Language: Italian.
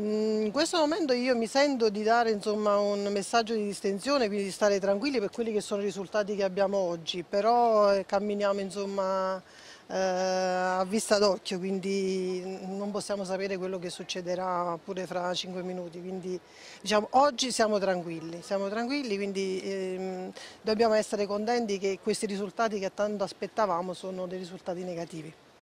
Mm, in questo momento io mi sento di dare insomma, un messaggio di distensione, quindi di stare tranquilli per quelli che sono i risultati che abbiamo oggi, però eh, camminiamo insomma, eh, a vista d'occhio, quindi non possiamo sapere quello che succederà pure fra cinque minuti, quindi diciamo, oggi siamo tranquilli, siamo tranquilli, quindi eh, dobbiamo essere contenti che questi risultati che tanto aspettavamo sono dei risultati negativi.